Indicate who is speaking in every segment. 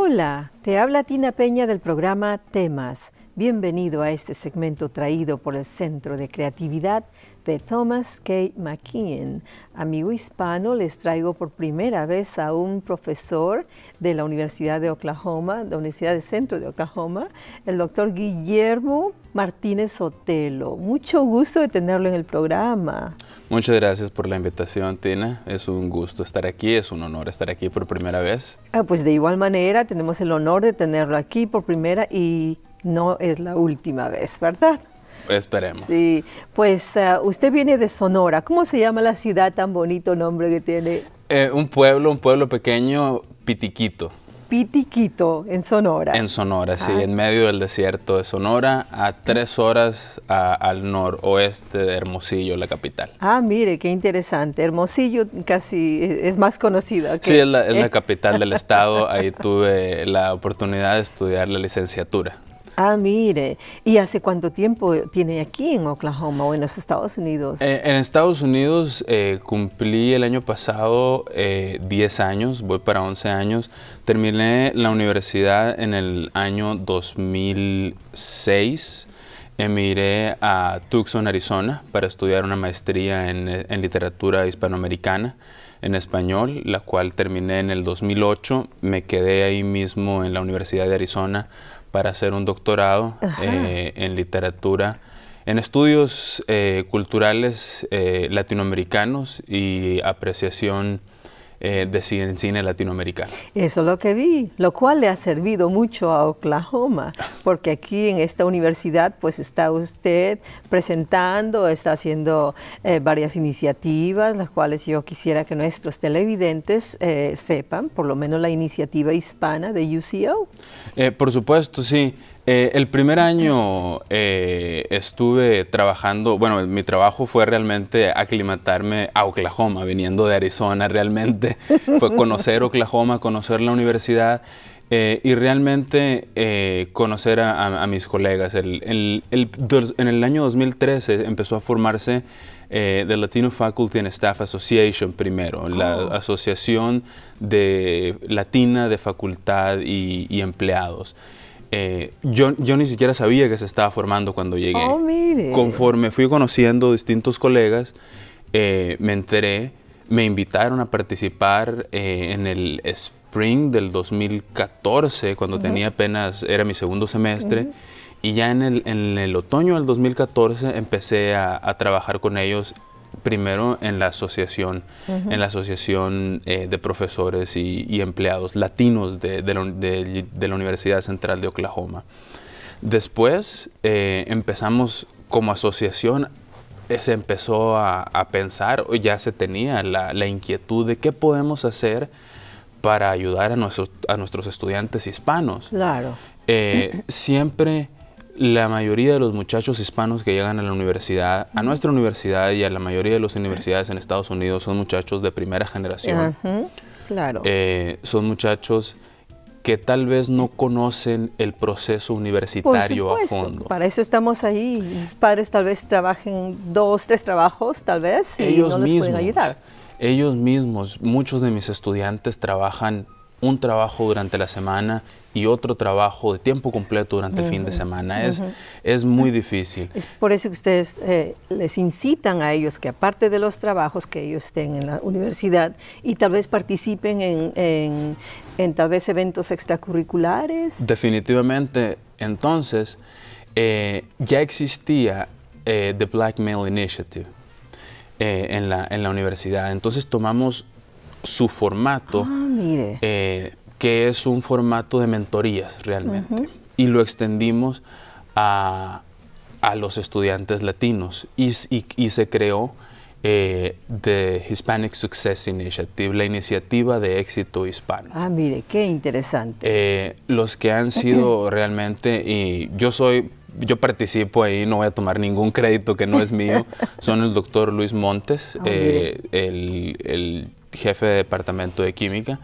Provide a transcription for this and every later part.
Speaker 1: Hola, te habla Tina Peña del programa Temas Bienvenido a este segmento traído por el Centro de Creatividad de Thomas K. McKean. Amigo hispano, les traigo por primera vez a un profesor de la Universidad de Oklahoma, de la Universidad del Centro de Oklahoma, el doctor Guillermo Martínez Otelo. Mucho gusto de tenerlo en el programa.
Speaker 2: Muchas gracias por la invitación, Tina. Es un gusto estar aquí, es un honor estar aquí por primera vez.
Speaker 1: Ah, pues de igual manera, tenemos el honor de tenerlo aquí por primera y no es la última vez, ¿verdad? Esperemos. Sí, pues ah, usted viene de Sonora. ¿Cómo se llama la ciudad tan bonito nombre que tiene?
Speaker 2: Eh, un pueblo, un pueblo pequeño, Pitiquito.
Speaker 1: Pitiquito, en Sonora. En
Speaker 2: Sonora, sí, ah. en medio del desierto de Sonora, a tres horas al noroeste de Hermosillo, la capital.
Speaker 1: Ah, mire, qué interesante. Hermosillo casi e, es más conocida. sí, es la ¿eh? capital del
Speaker 2: estado. Ahí tuve la oportunidad de estudiar la licenciatura.
Speaker 1: Ah, mire. ¿Y hace cuánto tiempo tiene aquí en Oklahoma o en los Estados Unidos? Eh,
Speaker 2: en Estados Unidos eh, cumplí el año pasado 10 eh, años, voy para 11 años. Terminé la universidad en el año 2006. Emigré a Tucson, Arizona, para estudiar una maestría en, en literatura hispanoamericana en español, la cual terminé en el 2008. Me quedé ahí mismo en la Universidad de Arizona para hacer un doctorado eh, en literatura, en estudios eh, culturales eh, latinoamericanos y apreciación eh, de cine, latinoamericano.
Speaker 1: Eso es lo que vi, lo cual le ha servido mucho a Oklahoma, porque aquí en esta universidad pues está usted presentando, está haciendo eh, varias iniciativas, las cuales yo quisiera que nuestros televidentes eh, sepan, por lo menos la iniciativa hispana de UCO.
Speaker 2: por supuesto, sí. Eh, el primer año eh, estuve trabajando, bueno, mi trabajo fue realmente aclimatarme a Oklahoma, viniendo de Arizona realmente, fue conocer Oklahoma, conocer la universidad eh, y realmente conocer a, mis colegas. el, en el año 2013 empezó a formarse eh, Latino Faculty and Staff Association primero, la oh. asociación de latina de facultad y empleados. Eh, yo, yo, ni siquiera sabía que se estaba formando cuando llegué. Oh, Conforme fui conociendo distintos colegas, eh, me enteré, me invitaron a participar eh, en el Spring del 2014, cuando tenía apenas, era mi segundo semestre. Y ya en el, en el, otoño del 2014 empecé a, a trabajar con ellos primero en la asociación, en la asociación eh, de profesores y, empleados latinos de, la, Universidad Central de Oklahoma. Después eh, empezamos como asociación, eh, se empezó a, a, pensar, ya se tenía la, inquietud de qué podemos hacer para ayudar a, nuestros, a nuestros estudiantes hispanos. Claro. siempre la mayoría de los muchachos hispanos que llegan a la universidad, a nuestra universidad y a la mayoría de las universidades en Estados Unidos son muchachos de primera generación. Claro. Eh, son muchachos que tal vez no conocen el proceso universitario Por supuesto, a fondo.
Speaker 1: Para eso estamos ahí. Sus padres tal vez trabajen dos, tres trabajos, tal vez, y no les pueden ayudar.
Speaker 2: Ellos mismos, muchos de mis estudiantes trabajan un trabajo durante la semana y otro trabajo de tiempo completo durante el fin de semana. Es, es muy difícil.
Speaker 1: Es por eso que ustedes eh, les incitan a ellos que aparte de los trabajos que ellos estén en la universidad y tal vez participen en, en, tal vez eventos extracurriculares.
Speaker 2: Definitivamente. Entonces, eh, ya existía eh, The Black Male Initiative en, la, en la universidad. Entonces tomamos su formato. Ah, eh, que es un formato de mentorías realmente. Y lo extendimos a, los estudiantes latinos y, se creó eh, The Hispanic Success Initiative, la iniciativa de éxito hispano.
Speaker 1: Ah, mire, qué interesante.
Speaker 2: Eh, los que han sido realmente, y yo soy, yo participo ahí, no voy a tomar ningún crédito que no es mío, son el doctor Luis Montes, ah, el, el jefe de departamento de química,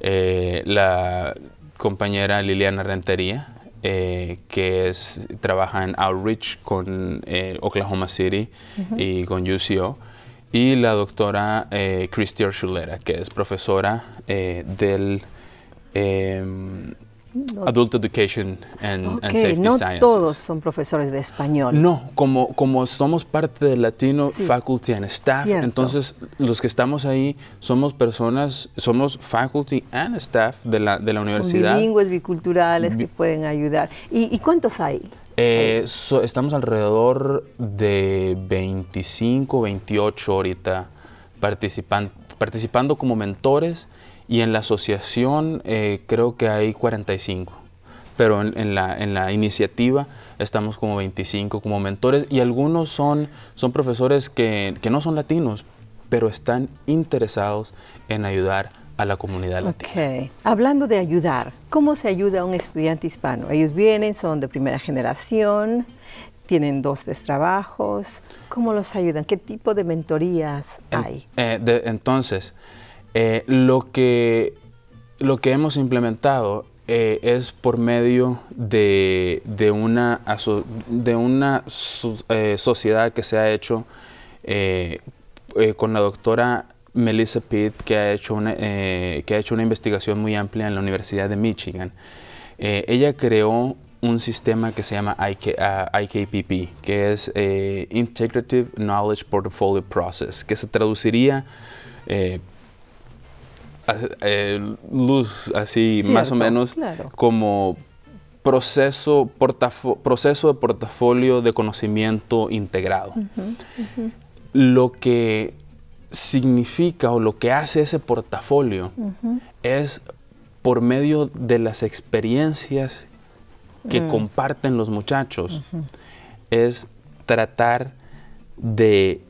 Speaker 2: eh, la compañera Liliana Rentería, eh, que trabaja en Outreach con eh, Oklahoma City y con UCO, y la doctora eh, Christy que es profesora del em, Adult Education and, Safety and no todos
Speaker 1: son profesores de español. No,
Speaker 2: como, como somos parte del Latino Faculty and Staff, entonces los que estamos ahí somos personas, somos faculty and staff de la, de la universidad. Son bilingües,
Speaker 1: biculturales que pueden ayudar. ¿Y, cuántos hay?
Speaker 2: Eh, estamos alrededor de 25, 28 ahorita participando como mentores y en la asociación eh, creo que hay 45, pero en, la, en, la, iniciativa estamos como 25 como mentores y algunos son, son profesores que, que no son latinos, pero están interesados en ayudar a la comunidad
Speaker 1: latina. Ok, Hablando de ayudar, ¿cómo se ayuda a un estudiante hispano? Ellos vienen, son de primera generación, tienen dos, tres trabajos. ¿Cómo los ayudan? ¿Qué tipo de mentorías
Speaker 2: hay? Eh, entonces, eh, lo, que, lo que hemos implementado eh, es por medio de, una, de una eh, sociedad que se ha hecho con la doctora Melissa Pitt, que ha, hecho una, que ha hecho una investigación muy amplia en la Universidad de Michigan. ella creó un sistema que se llama IKPP, ah, que es Integrative Knowledge Portfolio Process, que se traduciría eh, luz así más o menos como proceso, proceso de portafolio de conocimiento integrado. Lo que significa o lo que hace ese portafolio es por medio de las experiencias que mm. comparten los muchachos, es tratar de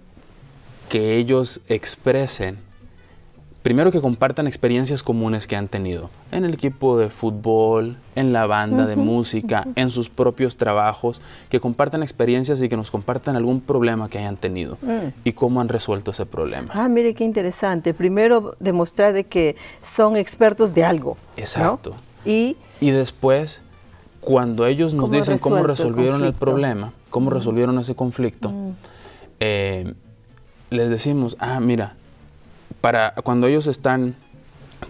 Speaker 2: que ellos expresen primero que compartan experiencias comunes que han tenido en el equipo de fútbol, en la banda de música, en sus propios trabajos, que compartan experiencias y que nos compartan algún problema que hayan tenido mm. y cómo han resuelto ese problema.
Speaker 1: Ah, mire qué interesante. Primero demostrar de que son expertos de algo. Exacto. Y,
Speaker 2: y después, cuando ellos nos dicen cómo resolvieron el, problema, cómo resolvieron ese conflicto, mm. eh, les decimos, ah, mira, para cuando ellos están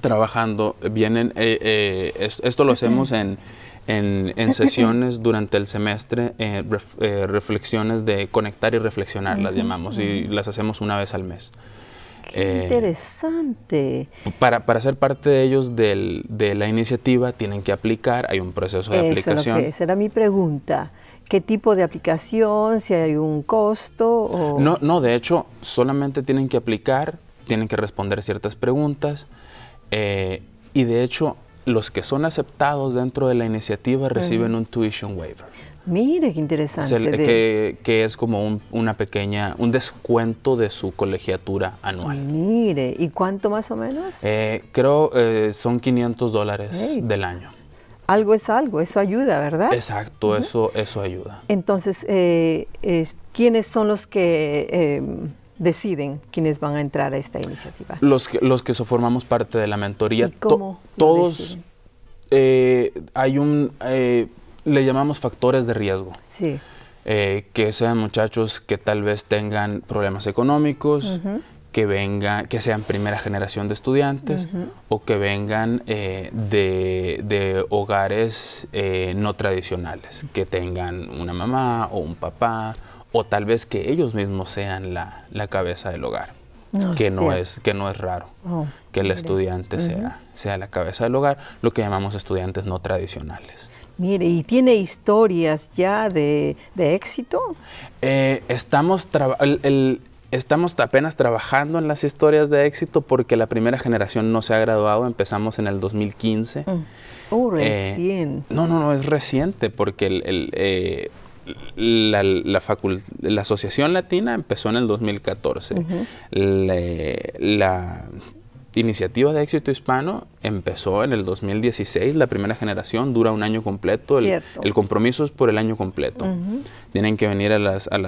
Speaker 2: trabajando, vienen, eh, eh, esto lo hacemos en, sesiones durante el semestre, eh, reflexiones de conectar y reflexionar, las llamamos, y las hacemos una vez al mes.
Speaker 1: interesante.
Speaker 2: Para, para, ser parte de ellos de la iniciativa tienen que aplicar, hay un proceso de aplicación. esa
Speaker 1: era mi pregunta. ¿Qué tipo de aplicación? ¿Si hay un costo? O... No,
Speaker 2: no, de hecho, solamente tienen que aplicar tienen que responder ciertas preguntas eh, y de hecho los que son aceptados dentro de la iniciativa reciben un tuition waiver.
Speaker 1: Mire, qué interesante.
Speaker 2: que, es como una pequeña, un descuento de su colegiatura anual.
Speaker 1: Mire, ¿y cuánto más o menos?
Speaker 2: Eh, creo eh, son 500 dólares del año.
Speaker 1: Algo es algo, eso ayuda, ¿verdad?
Speaker 2: Exacto, eso, eso ayuda.
Speaker 1: Entonces, ¿quiénes son los que deciden quiénes van a entrar a esta iniciativa?
Speaker 2: Los que, los que formamos parte de la mentoría. todos eh, hay un, eh, le llamamos factores de riesgo. Sí. Eh, que sean muchachos que tal vez tengan problemas económicos, que vengan, que sean primera generación de estudiantes o que vengan de, de, hogares no tradicionales, que tengan una mamá o un papá o tal vez que ellos mismos sean la, cabeza del hogar,
Speaker 1: que, no es,
Speaker 2: que no es raro oh, que el estudiante sea, sea la cabeza del hogar, lo que llamamos estudiantes no tradicionales.
Speaker 1: Mire, ¿y tiene historias ya de, éxito?
Speaker 2: Eh, estamos, estamos apenas trabajando en las historias de éxito porque la primera generación no se ha graduado, empezamos en el 2015. Mm. Oh, eh, reciente. no, no, no, es reciente porque el, eh, la, la, la, Asociación Latina empezó en el 2014. la iniciativa de éxito hispano empezó en el 2016. La primera generación dura un año completo. El, compromiso es por el año completo. Tienen que venir a las, a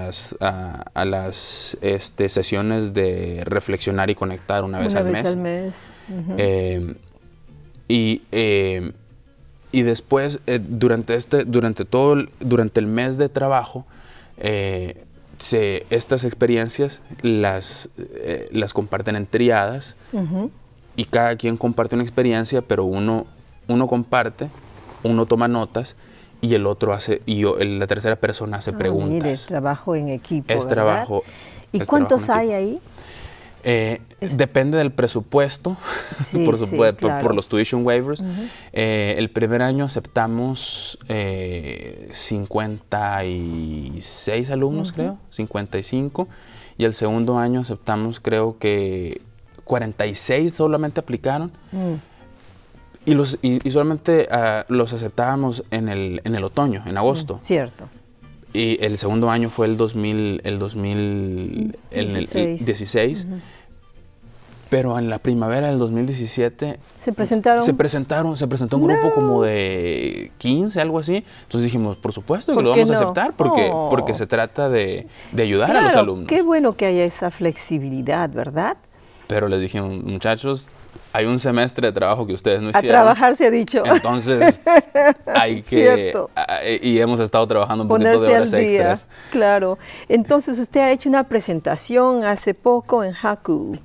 Speaker 2: las, este, sesiones de reflexionar y conectar una vez, una al, vez mes. al mes. Eh, y eh, y después, eh, durante, este, durante, todo el, durante el mes de trabajo, eh, se, estas experiencias las, eh, las comparten en triadas y cada quien comparte una experiencia, pero uno, uno comparte, uno toma notas y el otro hace, y la tercera persona hace ah, preguntas.
Speaker 1: es trabajo en equipo. Es trabajo. ¿Y cuántos hay ahí?
Speaker 2: Eh, depende del presupuesto, por, los tuition waivers. Eh, el primer año aceptamos 56 eh, alumnos, creo, 55. Y el segundo año aceptamos, creo que 46 solamente aplicaron. Mm. Y, los, solamente ah, los aceptábamos en en el otoño, en agosto. Cierto. Y el segundo año fue el 2000, el 2016. El, pero en la primavera del 2017
Speaker 1: se presentaron se
Speaker 2: presentaron se presentó un grupo como de 15 algo así entonces dijimos por supuesto que lo vamos a aceptar porque porque se trata de, ayudar a los alumnos qué
Speaker 1: bueno que haya esa flexibilidad verdad
Speaker 2: pero les dijimos muchachos hay un semestre de trabajo que ustedes no hicieron. A trabajar se ha dicho. Entonces,
Speaker 1: hay que.
Speaker 2: y hemos estado trabajando un poquito de horas al día,
Speaker 1: Claro. Entonces, usted ha hecho una presentación hace poco en HACU.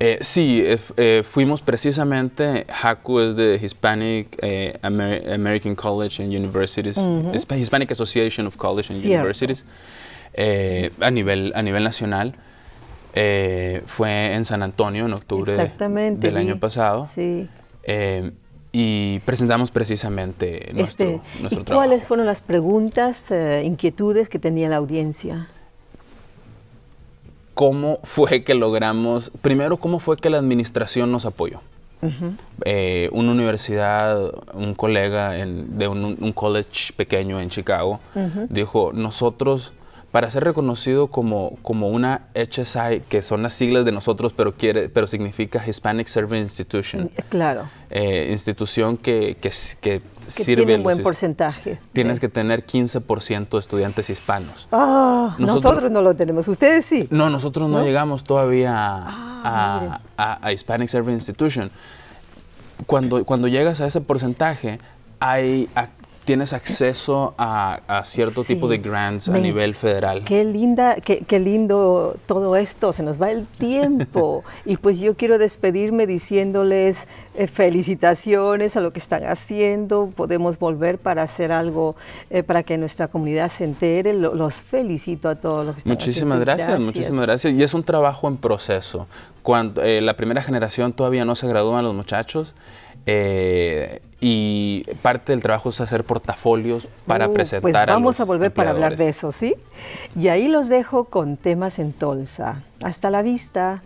Speaker 2: Eh, sí, eh, eh, fuimos precisamente, HACU es de Hispanic American College and Universities, Hispanic Association of College and Universities, a, nivel, a nivel nacional. Eh, fue en San Antonio en octubre del año pasado. Eh, y presentamos precisamente nuestro, este, trabajo. ¿Cuáles
Speaker 1: fueron las preguntas, eh, inquietudes que tenía la audiencia?
Speaker 2: ¿Cómo fue que logramos, primero, cómo fue que la administración nos apoyó? una universidad, un colega de un, college pequeño en Chicago, dijo, nosotros para ser reconocido como, como una HSI, que son las siglas de nosotros, pero, quiere, pero significa Hispanic Serving Institution. Mm, claro. Eh, institución que, que, que, que sirve... un buen
Speaker 1: porcentaje. Tienes
Speaker 2: que tener 15% de estudiantes hispanos.
Speaker 1: Ah, nosotros, no lo tenemos, ustedes sí. No, nosotros no, llegamos
Speaker 2: todavía ah, a, Hispanic Serving Institution. Cuando, cuando llegas a ese porcentaje, hay, tienes acceso a, cierto tipo de grants a nivel federal.
Speaker 1: Qué linda, qué, lindo todo esto, se nos va el tiempo. y pues yo quiero despedirme diciéndoles eh, felicitaciones a lo que están haciendo, podemos volver para hacer algo eh, para que nuestra comunidad se entere. los felicito a todos los que están Muchísimas haciendo. Muchísimas gracias, muchísimas
Speaker 2: gracias. Y es un trabajo en proceso. Cuando, eh, la primera generación todavía no se gradúan los muchachos. Eh, y parte del trabajo es hacer portafolios para uh, pues presentar pues vamos a,
Speaker 1: volver para hablar de eso, ¿sí? Y ahí los dejo con temas en Tolsa. Hasta la vista.